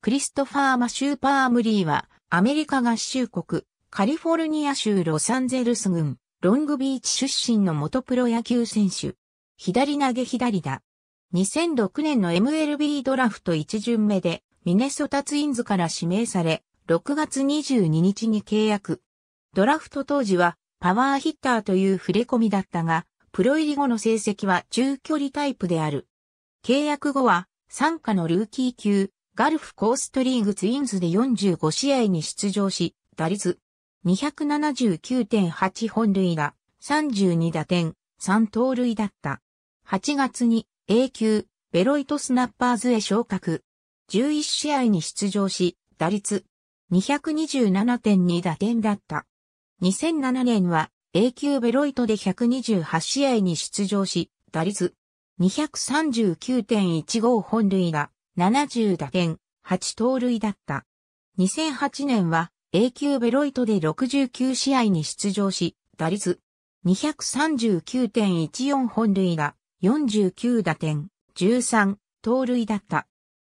クリストファー・マシュー・パームリーは、アメリカ合衆国、カリフォルニア州ロサンゼルス郡、ロングビーチ出身の元プロ野球選手。左投げ左だ。2006年の MLB ドラフト1巡目で、ミネソタツインズから指名され、6月22日に契約。ドラフト当時は、パワーヒッターという触れ込みだったが、プロ入り後の成績は中距離タイプである。契約後は、参加のルーキー級、ガルフコーストリーグツインズで45試合に出場し、打率279.8本塁打、32打点、3盗塁だった。8月に A 級、ベロイトスナッパーズへ昇格。11試合に出場し、打率227.2打点だった。2007年は A 級ベロイトで128試合に出場し、打率239.15本塁打、70打点、8盗塁だった。2008年は A 級ベロイトで69試合に出場し、打率239.14本塁打、49打点、13盗塁だった。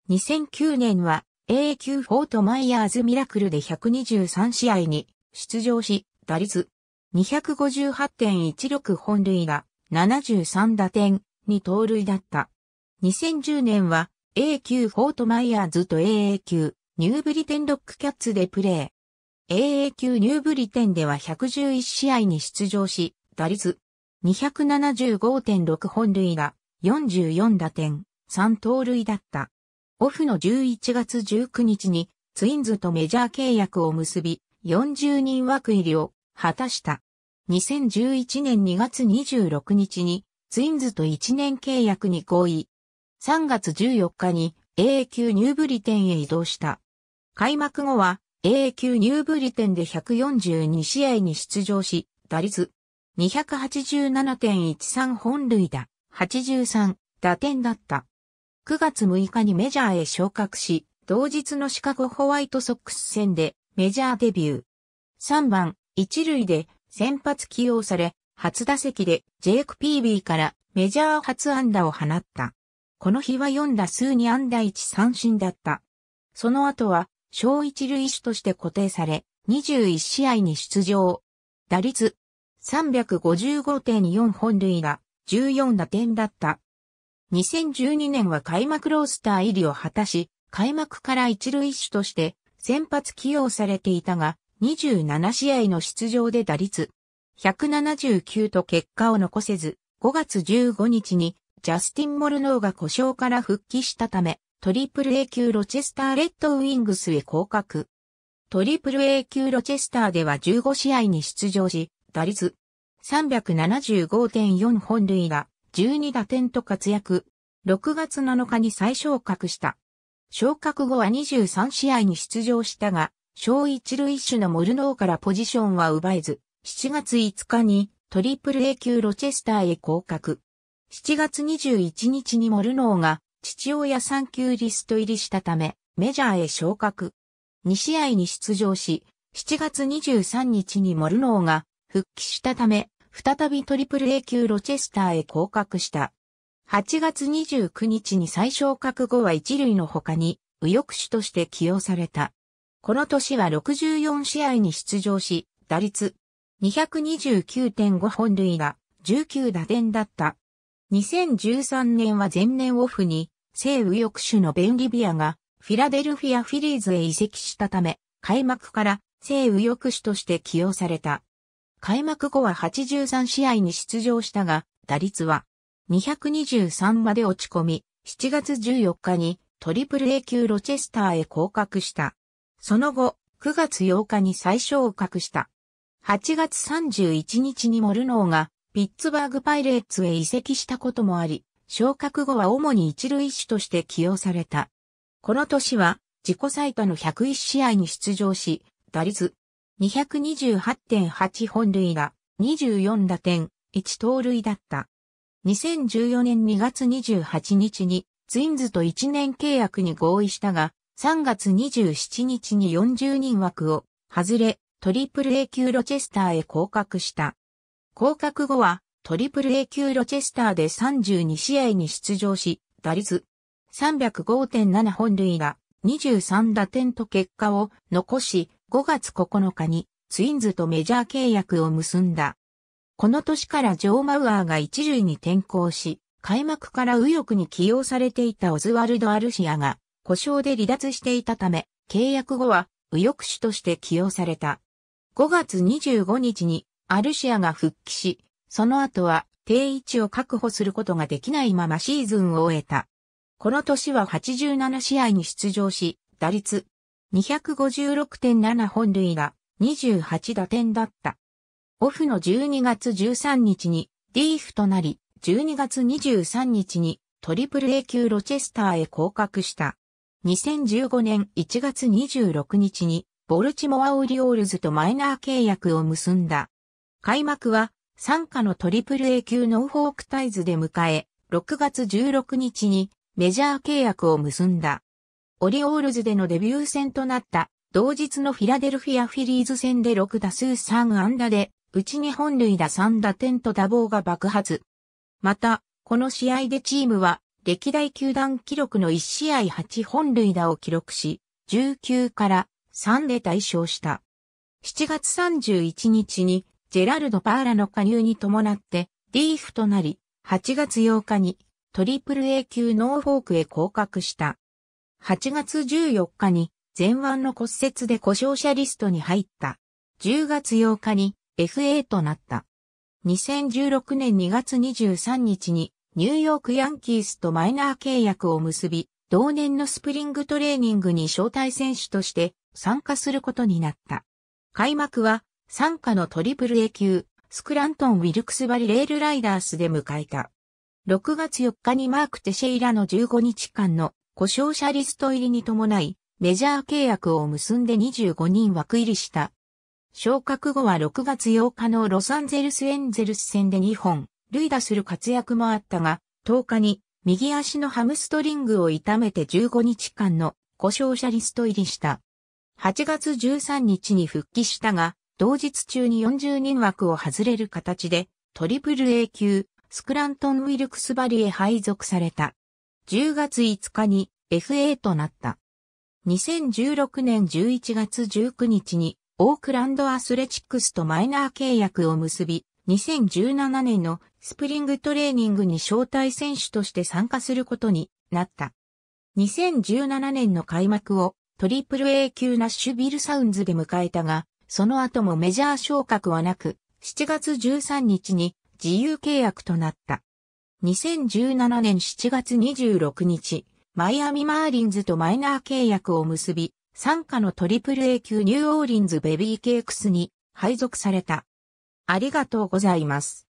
2009年は A 級フォートマイヤーズミラクルで123試合に出場し、打率258.16本塁打、73打点、2盗塁だった。2010年は A 級フォートマイヤーズと AA 級ニューブリテンロックキャッツでプレー。AA 級ニューブリテンでは111試合に出場し、打率275.6本塁打、44打点、3盗塁だった。オフの11月19日にツインズとメジャー契約を結び、40人枠入りを果たした。2011年2月26日にツインズと1年契約に合意、3月14日に a 級ニューブリテンへ移動した。開幕後は a 級ニューブリテンで142試合に出場し、打率287.13本塁打、83打点だった。9月6日にメジャーへ昇格し、同日のシカゴホワイトソックス戦でメジャーデビュー。3番、1塁で先発起用され、初打席でジェイク・ピービーからメジャー初安打を放った。この日は4打数に安打1三振だった。その後は、小一塁手として固定され、21試合に出場。打率355.4本塁が、14打点だった。2012年は開幕ロースター入りを果たし、開幕から一塁手として先発起用されていたが、27試合の出場で打率179と結果を残せず、5月15日にジャスティン・モルノーが故障から復帰したため、トリプル A 級ロチェスター・レッドウィングスへ降格。トリプル A 級ロチェスターでは15試合に出場し、打率375.4本塁打、12打点と活躍。6月7日に再昇格した。昇格後は23試合に出場したが、小一塁手のモルノーからポジションは奪えず、7月5日にトリプル A 級ロチェスターへ降格。7月21日にモルノーが父親産休リスト入りしたため、メジャーへ昇格。2試合に出場し、7月23日にモルノーが復帰したため、再びトリプル A 級ロチェスターへ降格した。8月29日に再昇格後は一塁の他に右翼手として起用された。この年は64試合に出場し、打率229.5本塁打、19打点だった2013年は前年オフに、西右翼手のベンリビアが、フィラデルフィアフィリーズへ移籍したため、開幕から西右翼手として起用された。開幕後は83試合に出場したが、打率は223まで落ち込み、7月14日にトリプル A 級ロチェスターへ降格した。その後、9月8日に最小を格した。8月31日にモルノーがピッツバーグパイレーツへ移籍したこともあり、昇格後は主に一塁手として起用された。この年は自己最多の101試合に出場し、打率228.8本塁打、24打点、1盗塁だった。2014年2月28日にツインズと1年契約に合意したが、3月27日に40人枠を外れ、トリプル A 級ロチェスターへ降格した。降格後は、トリプル A 級ロチェスターで32試合に出場し、打率305.7本塁打、23打点と結果を残し、5月9日にツインズとメジャー契約を結んだ。この年からジョー・マウアーが一塁に転向し、開幕から右翼に起用されていたオズワルド・アルシアが、故障で離脱していたため、契約後は右翼手として起用された。5月25日にアルシアが復帰し、その後は定位置を確保することができないままシーズンを終えた。この年は87試合に出場し、打率256.7本塁が28打点だった。オフの12月13日にリーフとなり、12月23日にトリプル A 級ロチェスターへ降格した。2015年1月26日にボルチモアオリオールズとマイナー契約を結んだ。開幕は、参加のトリプル a 級ノーフォークタイズで迎え、6月16日にメジャー契約を結んだ。オリオールズでのデビュー戦となった同日のフィラデルフィアフィリーズ戦で6打数3安打で、うちに本塁打3打点と打棒が爆発。また、この試合でチームは、歴代球団記録の1試合8本塁打を記録し、19から3で対象した。7月31日にジェラルド・パーラの加入に伴って、リーフとなり、8月8日にトリプル A 級ノーフォークへ降格した。8月14日に前腕の骨折で故障者リストに入った。10月8日に FA となった。2016年2月23日にニューヨークヤンキースとマイナー契約を結び、同年のスプリングトレーニングに招待選手として参加することになった。開幕は参加のトリプル A 級、スクラントン・ウィルクスバリレールライダースで迎えた。6月4日にマーク・テシェイラの15日間の故障者リスト入りに伴い、メジャー契約を結んで25人枠入りした。昇格後は6月8日のロサンゼルスエンゼルス戦で2本、塁打する活躍もあったが、10日に右足のハムストリングを痛めて15日間の故障者リスト入りした。8月13日に復帰したが、同日中に40人枠を外れる形で、トリプル A 級、スクラントン・ウィルクスバリへ配属された。10月5日に FA となった。2016年11月19日にオークランドアスレチックスとマイナー契約を結び、2017年のスプリングトレーニングに招待選手として参加することになった。2017年の開幕をトリプル A 級ナッシュビルサウンズで迎えたが、その後もメジャー昇格はなく、7月13日に自由契約となった。2017年7月26日、マイアミマーリンズとマイナー契約を結び、参加のトリプル A 級ニューオーリンズベビーケークスに配属された。ありがとうございます。